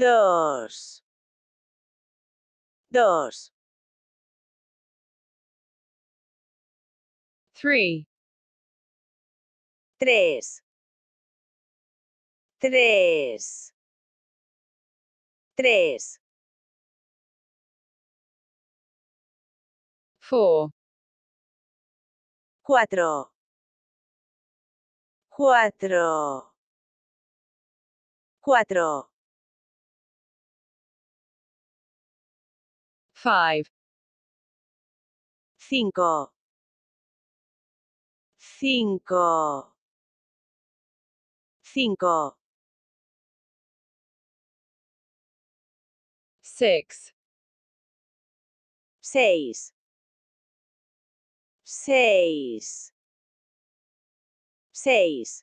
Dos. Dos. Tres. Tres. Tres. Four. Cuatro. Cuatro. Cuatro. 5 5 5 5 6 6 6 6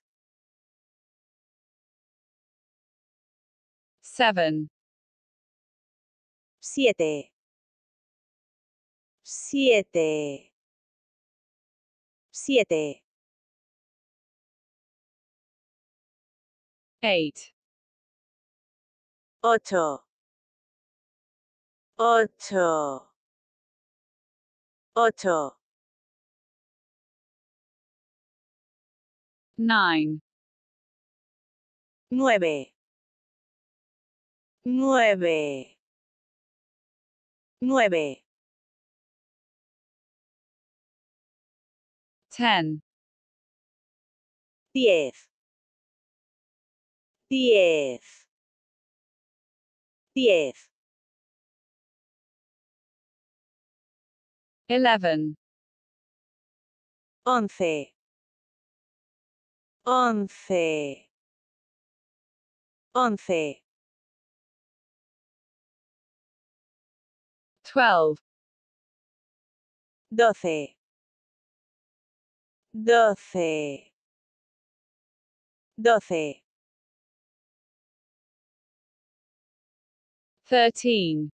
7 7 siete, siete, eight, ocho, ocho, ocho, nine, nueve, nueve, nueve 10 10 10 10 11 11 11 11 12 12 doce, doce. Thirteen.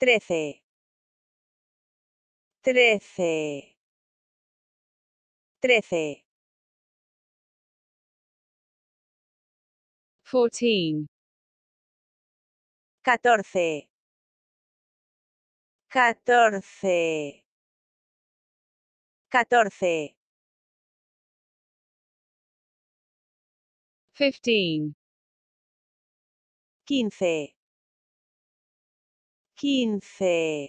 Trece. Trece. Trece. Fourteen. Catorce. Catorce. 14. 15. 15. 15. 16.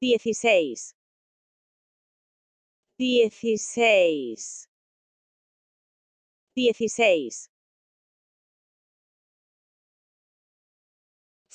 16. 16. 16.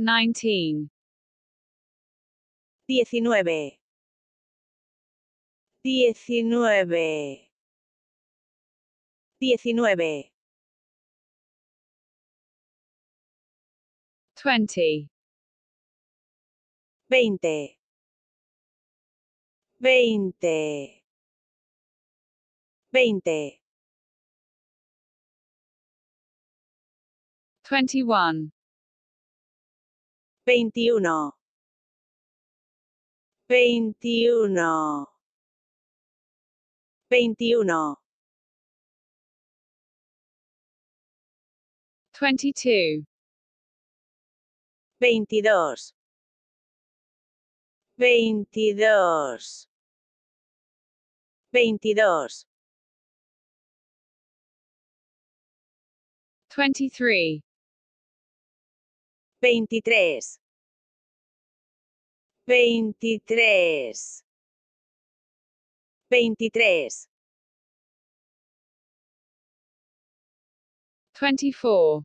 19 19 19 19 20 20 20 20 21 21 21 21 22 22 22 22 23 Twenty-three. Twenty-three. Twenty-three. 24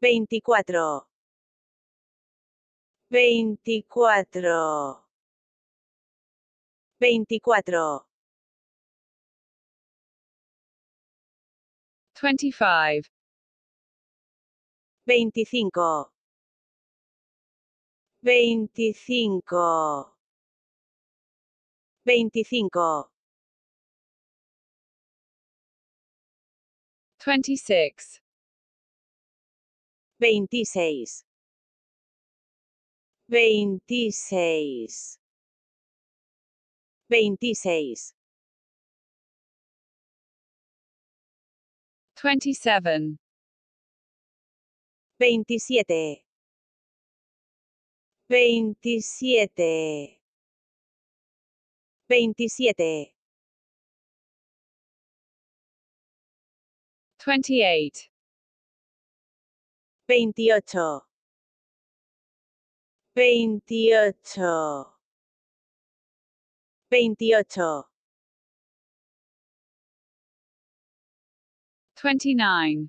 24 24 24 25 25. 25. 25. 26. 26. 26. 26. 27. 27. 27. 27. 28. 28. 28. 29.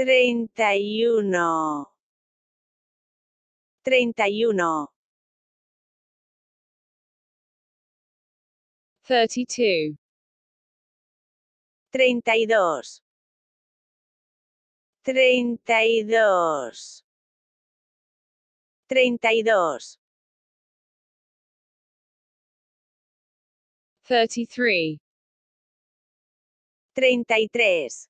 Treinta y uno. Treinta y uno. Treinta y dos. Treinta y dos. Treinta y dos. Treinta y tres.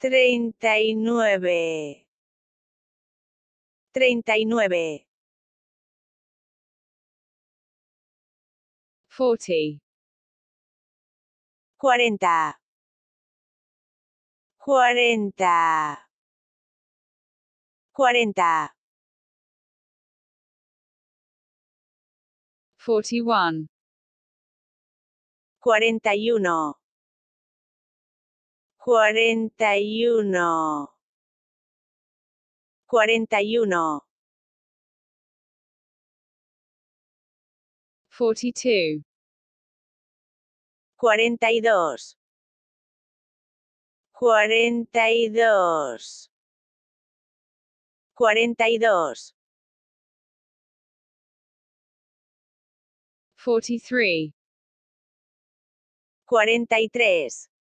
39 39 40 40 40 40 41 41 41 41 42 42 42 42 43 43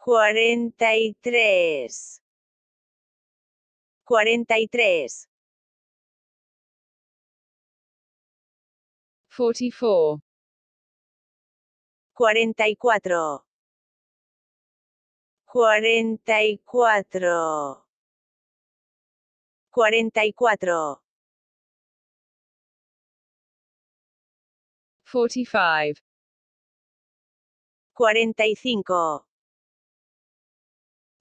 43 43 44 44 44 44 45 45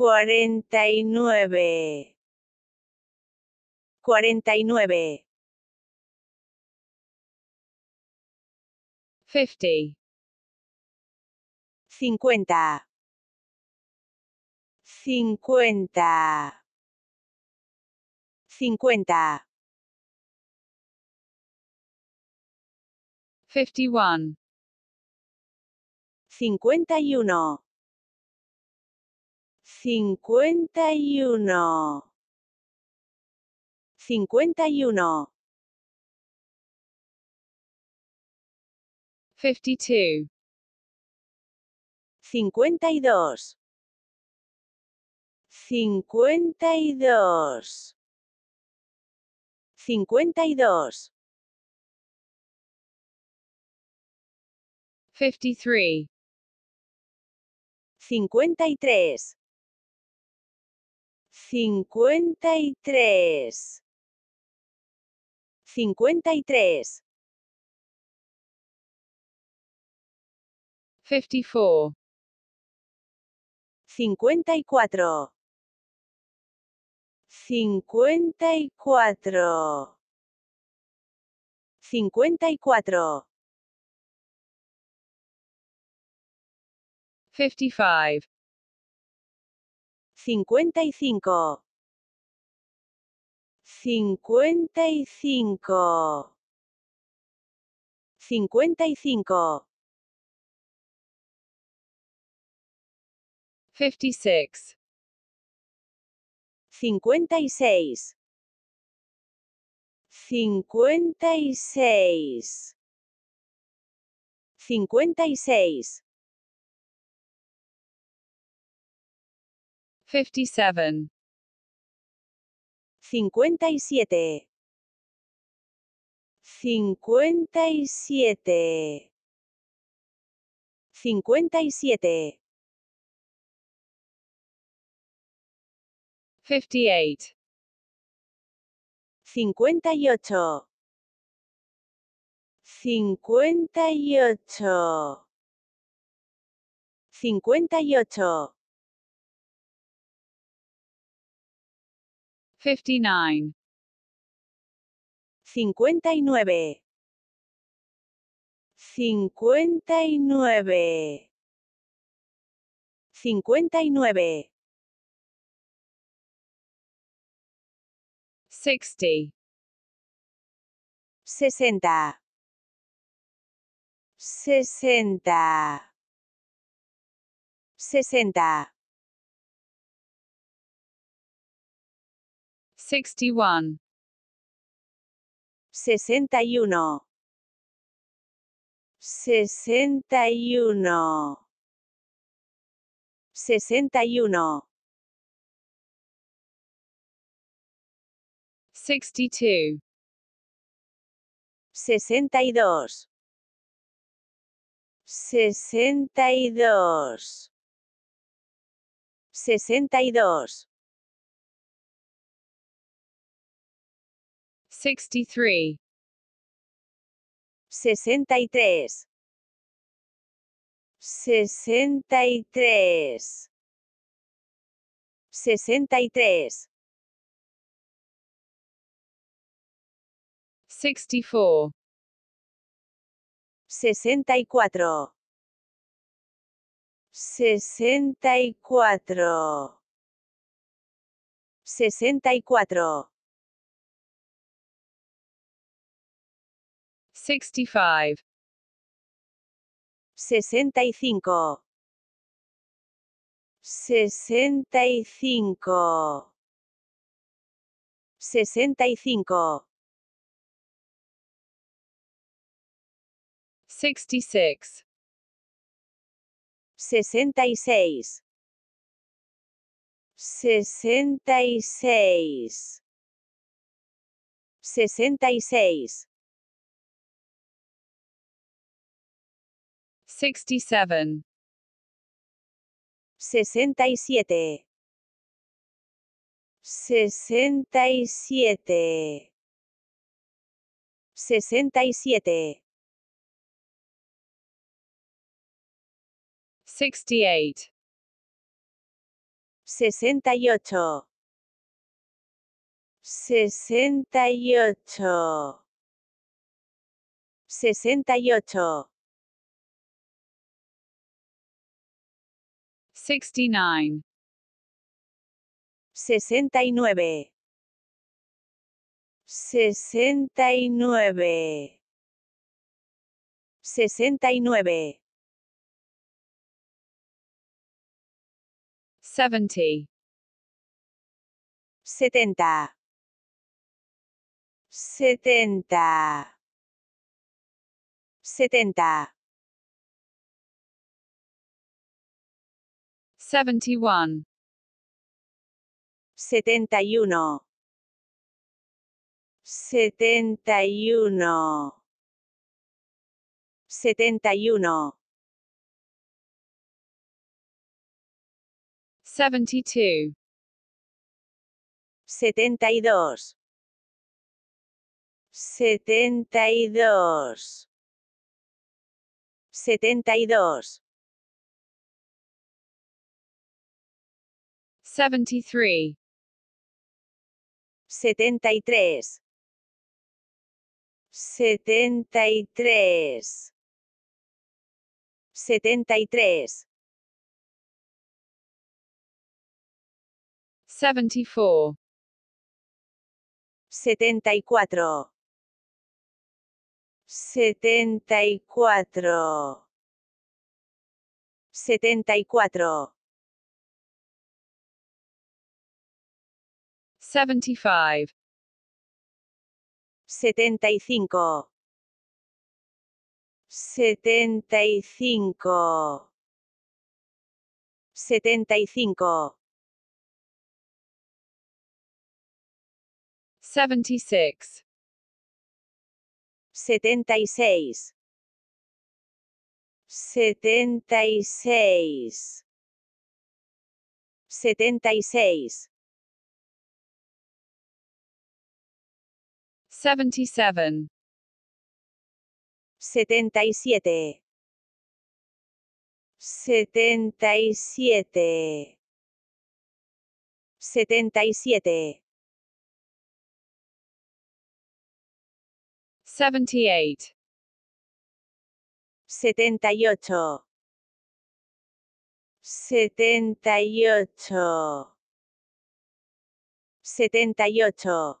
49 49 50 50 50 50 51 51 51 51 52 52 52 52 53 53 53 53 54 54 54 54 55 55 55 55 56 56 56 56 57. 57. 57. 57. 58. 58. 58. 58. 59. 59. 59. 59. 60. 60. 60. 60. 61 61 61 61 62 62 62 62 63 63 63 63 64 64 64 64 65. 65. 65. 65. 66. 66. 66. 66. 67. 67. 67. 67. 68. 68. 68. 68. 69. 69. 69. 69. 70. 70. 70. 70. 71 71 71 71 72 72 72 72 73 73 73 73 74 74 74 74 75. 75. 75. 75. 76. 76. 76. 76. 77. 77. 77. 77. 78. 78. 78. 78.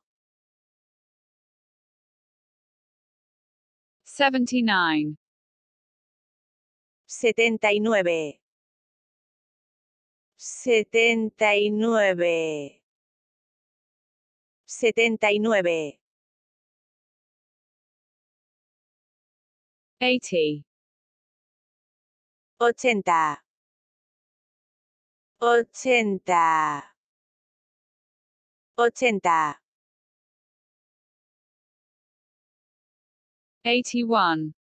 79. 79. 79. 79. 80. 80. 80. 80. 81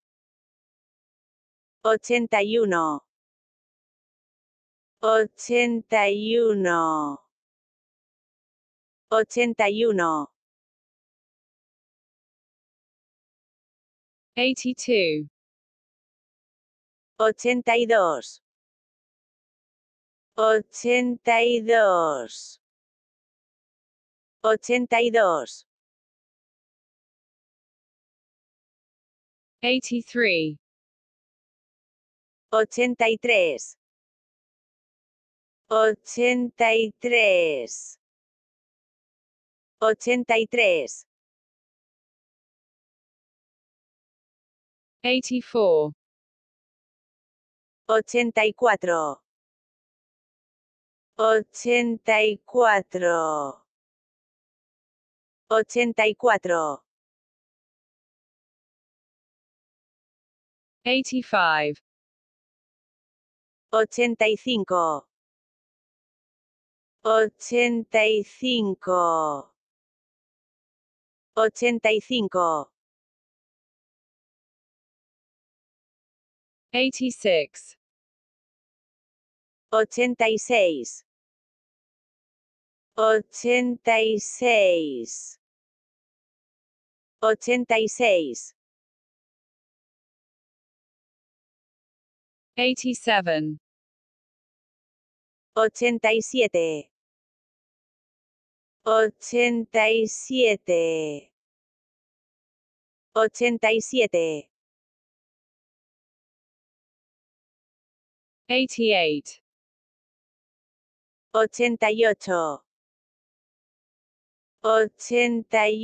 81 81 81 82 82 82 82 83 83 83 83 84 84 84 84 85 85 85 85 86 86 86 86 87 87 87 87 88 88 88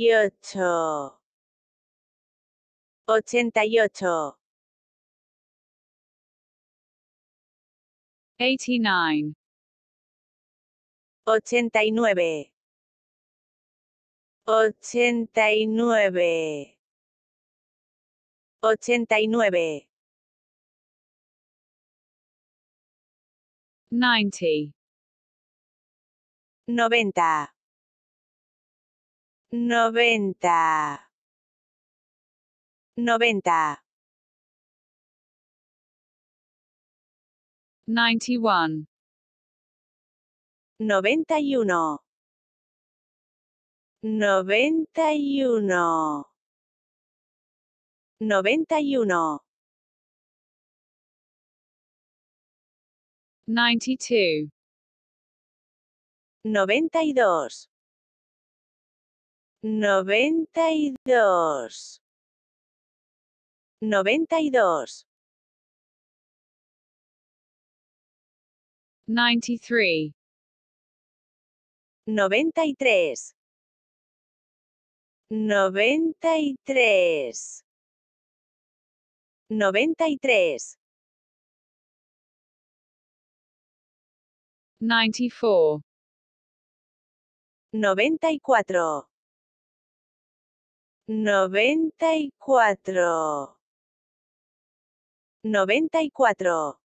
88 89 89 89 89 90 90 90 90 91 91 91 91 92 92 92 92 93 93 93 93 94 94 94 94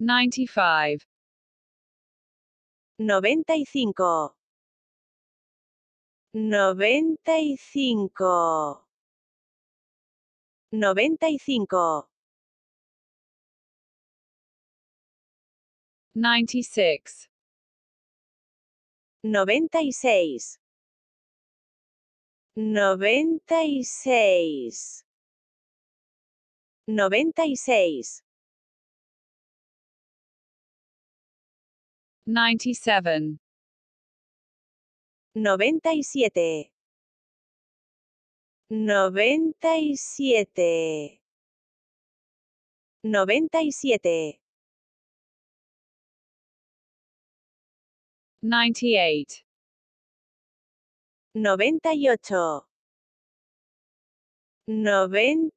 95 95 95 95 96 96 96 96 97. 97. 97. 97. 98. 98. 98.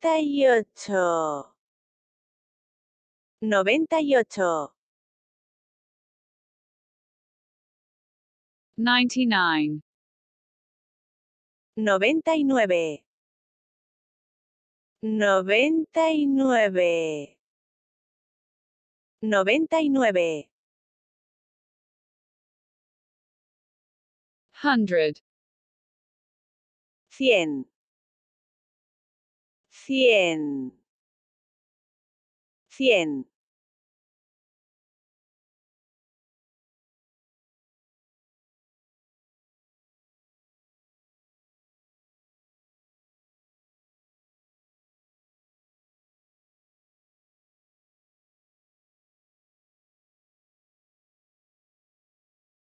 98. 99 99 99 99 100 100 100 100